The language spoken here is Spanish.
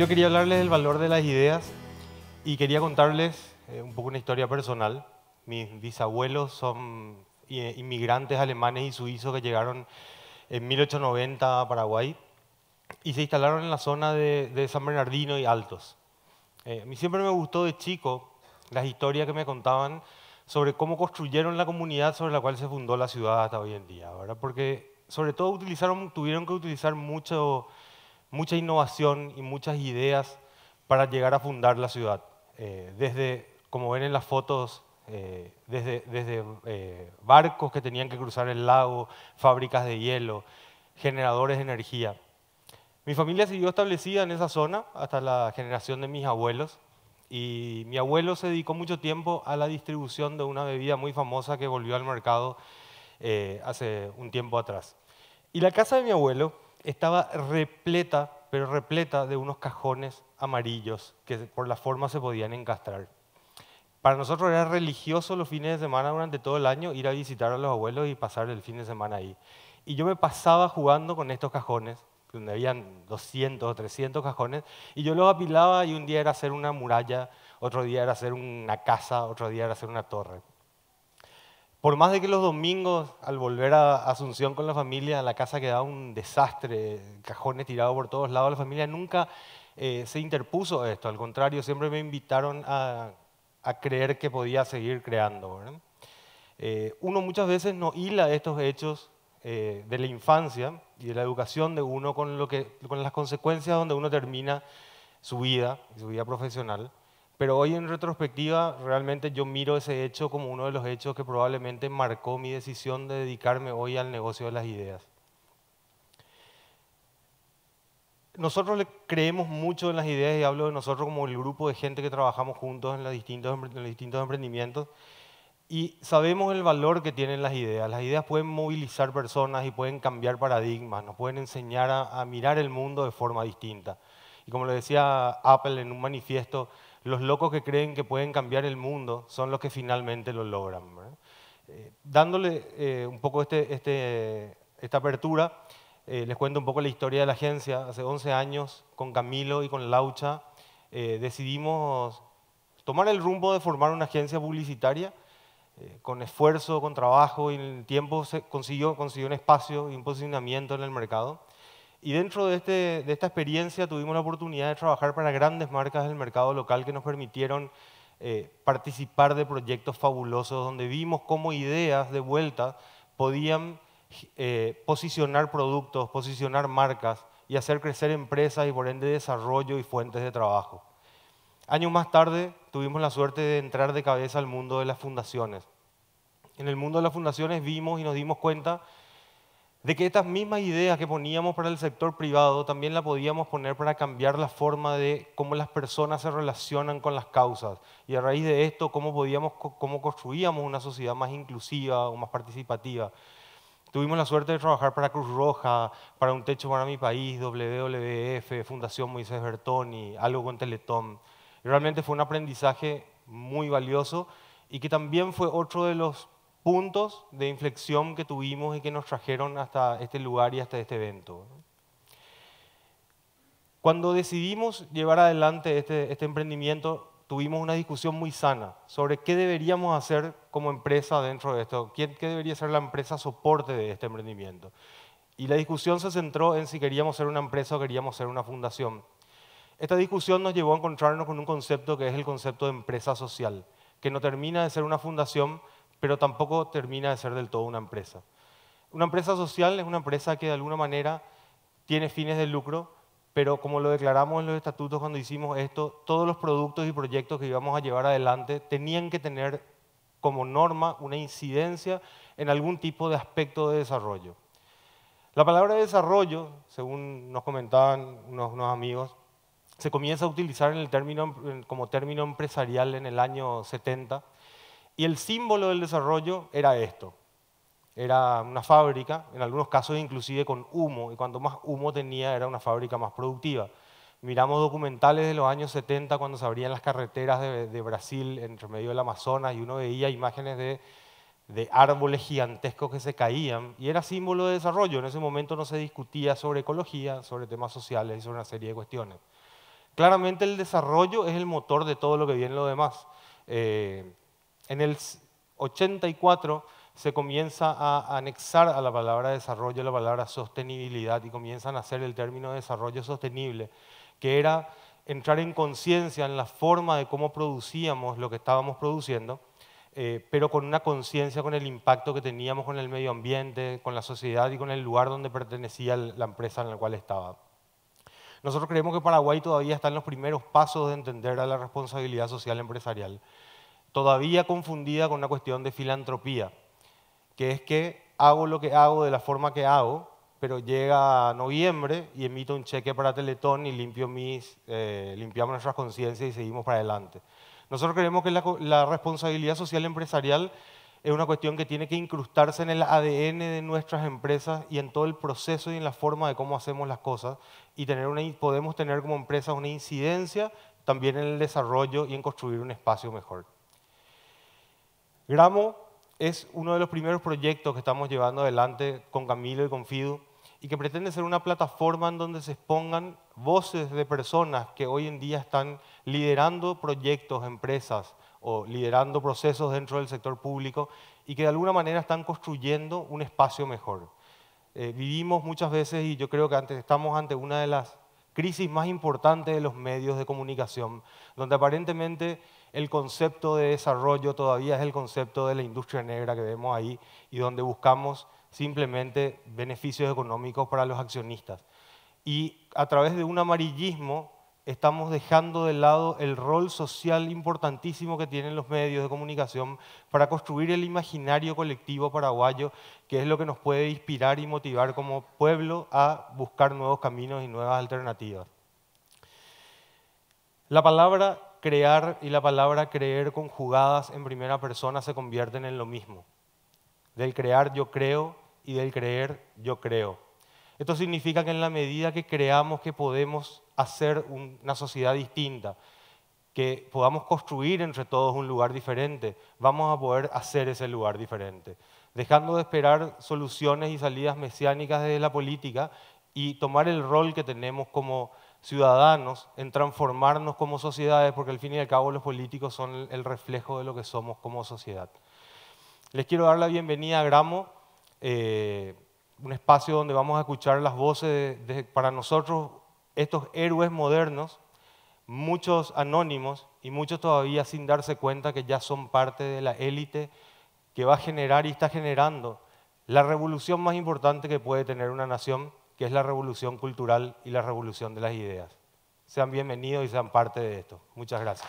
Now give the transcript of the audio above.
Yo quería hablarles del valor de las ideas y quería contarles eh, un poco una historia personal. Mis bisabuelos son eh, inmigrantes alemanes y suizos que llegaron en 1890 a Paraguay y se instalaron en la zona de, San Bernardino y Altos. Eh, a mí siempre me gustó de chico las historias que me contaban sobre cómo construyeron la comunidad sobre la cual se fundó la ciudad hasta hoy en día, ¿verdad? Porque sobre todo utilizaron, tuvieron que utilizar mucho mucha innovación y muchas ideas para llegar a fundar la ciudad. Eh, desde, como ven en las fotos, eh, desde, eh, barcos que tenían que cruzar el lago, fábricas de hielo, generadores de energía. Mi familia siguió establecida en esa zona hasta la generación de mis abuelos y mi abuelo se dedicó mucho tiempo a la distribución de una bebida muy famosa que volvió al mercado hace un tiempo atrás. Y la casa de mi abuelo estaba repleta, pero repleta de unos cajones amarillos que por la forma se podían encastrar. Para nosotros era religioso los fines de semana durante todo el año ir a visitar a los abuelos y pasar el fin de semana ahí. Y yo me pasaba jugando con estos cajones, donde habían 200 o 300 cajones, y yo los apilaba y un día era hacer una muralla, otro día era hacer una casa, otro día era hacer una torre. Por más de que los domingos, al volver a Asunción con la familia, la casa quedaba un desastre, cajones tirados por todos lados, la familia nunca eh, se interpuso esto, al contrario, siempre me invitaron a, creer que podía seguir creando. Eh, uno muchas veces no hila estos hechos eh, de la infancia y de la educación de uno con, lo con las consecuencias donde uno termina su vida, su vida profesional. Pero hoy en retrospectiva realmente yo miro ese hecho como uno de los hechos que probablemente marcó mi decisión de dedicarme hoy al negocio de las ideas. Nosotros creemos mucho en las ideas y hablo de nosotros como el grupo de gente que trabajamos juntos en los distintos, los distintos emprendimientos y sabemos el valor que tienen las ideas. Las ideas pueden movilizar personas y pueden cambiar paradigmas, nos pueden enseñar a mirar el mundo de forma distinta. Y como lo decía Apple en un manifiesto, los locos que creen que pueden cambiar el mundo son los que finalmente lo logran. Eh, dándole eh, un poco este, este, esta apertura, eh, les cuento un poco la historia de la agencia. Hace 11 años, con Camilo y con Laucha, decidimos tomar el rumbo de formar una agencia publicitaria. con esfuerzo, con trabajo y en el tiempo se consiguió, consiguió un espacio y un posicionamiento en el mercado. Y dentro este, de, esta experiencia tuvimos la oportunidad de trabajar para grandes marcas del mercado local que nos permitieron eh, participar de proyectos fabulosos donde vimos cómo ideas de vuelta podían eh, posicionar productos, posicionar marcas y hacer crecer empresas y por ende desarrollo y fuentes de trabajo. Años más tarde tuvimos la suerte de entrar de cabeza al mundo de las fundaciones. En el mundo de las fundaciones vimos y nos dimos cuenta de que estas mismas ideas que poníamos para el sector privado también la podíamos poner para cambiar la forma de cómo las personas se relacionan con las causas y a raíz de esto cómo podíamos cómo construíamos una sociedad más inclusiva o más participativa. Tuvimos la suerte de trabajar para Cruz Roja, para Un Techo para mi País, WWF, Fundación Moisés Bertoni, algo con Teletón. realmente fue un aprendizaje muy valioso y que también fue otro de los puntos de inflexión que tuvimos y que nos trajeron hasta este lugar y hasta este evento. Cuando decidimos llevar adelante este, este, emprendimiento, tuvimos una discusión muy sana sobre qué deberíamos hacer como empresa dentro de esto, qué debería ser la empresa soporte de este emprendimiento. Y la discusión se centró en si queríamos ser una empresa o queríamos ser una fundación. Esta discusión nos llevó a encontrarnos con un concepto que es el concepto de empresa social, que no termina de ser una fundación, pero tampoco termina de ser del todo una empresa. Una empresa social es una empresa que de alguna manera tiene fines de lucro, pero como lo declaramos en los estatutos cuando hicimos esto, todos los productos y proyectos que íbamos a llevar adelante tenían que tener como norma una incidencia en algún tipo de aspecto de desarrollo. La palabra desarrollo, según nos comentaban unos, amigos, se comienza a utilizar como término empresarial en el año 70 y el símbolo del desarrollo era esto. Era una fábrica, en algunos casos inclusive con humo, y cuanto más humo tenía era una fábrica más productiva. Miramos documentales de los años 70 cuando se abrían las carreteras de, Brasil en medio del Amazonas y uno veía imágenes de, árboles gigantescos que se caían y era símbolo de desarrollo. En ese momento no se discutía sobre ecología, sobre temas sociales y sobre una serie de cuestiones. Claramente el desarrollo es el motor de todo lo que viene lo demás. Eh, en el 84 se comienza a anexar a la palabra desarrollo la palabra sostenibilidad y comienzan a hacer el término desarrollo sostenible, que era entrar en conciencia en la forma de cómo producíamos lo que estábamos produciendo, eh, pero con una conciencia con el impacto que teníamos con el medio ambiente, con la sociedad y con el lugar donde pertenecía la empresa en la cual estaba. Nosotros creemos que Paraguay todavía está en los primeros pasos de entender a la responsabilidad social empresarial todavía confundida con una cuestión de filantropía, que es que hago lo que hago de la forma que hago, pero llega noviembre y emito un cheque para Teletón y limpio mis, eh, limpiamos nuestras conciencias y seguimos para adelante. Nosotros creemos que la, responsabilidad social empresarial es una cuestión que tiene que incrustarse en el ADN de nuestras empresas y en todo el proceso y en la forma de cómo hacemos las cosas y tener podemos tener como empresa una incidencia también en el desarrollo y en construir un espacio mejor. Gramo es uno de los primeros proyectos que estamos llevando adelante con Camilo y con Fidu y que pretende ser una plataforma en donde se expongan voces de personas que hoy en día están liderando proyectos, empresas o liderando procesos dentro del sector público y que de alguna manera están construyendo un espacio mejor. Eh, vivimos muchas veces y yo creo que antes estamos ante una de las crisis más importantes de los medios de comunicación, donde aparentemente el concepto de desarrollo todavía es el concepto de la industria negra que vemos ahí y donde buscamos simplemente beneficios económicos para los accionistas. Y a través de un amarillismo estamos dejando de lado el rol social importantísimo que tienen los medios de comunicación para construir el imaginario colectivo paraguayo, que es lo que nos puede inspirar y motivar como pueblo a buscar nuevos caminos y nuevas alternativas. La palabra crear y la palabra creer conjugadas en primera persona se convierten en lo mismo. Del crear yo creo y del creer yo creo. Esto significa que en la medida que creamos que podemos hacer una sociedad distinta, que podamos construir entre todos un lugar diferente, vamos a poder hacer ese lugar diferente. Dejando de esperar soluciones y salidas mesiánicas de la política y tomar el rol que tenemos como ciudadanos, en transformarnos como sociedades, porque al fin y al cabo los políticos son el reflejo de lo que somos como sociedad. Les quiero dar la bienvenida a Gramo, eh, un espacio donde vamos a escuchar las voces de, para nosotros, estos héroes modernos, muchos anónimos y muchos todavía sin darse cuenta que ya son parte de la élite que va a generar y está generando la revolución más importante que puede tener una nación, que es la revolución cultural y la revolución de las ideas. Sean bienvenidos y sean parte de esto. Muchas gracias.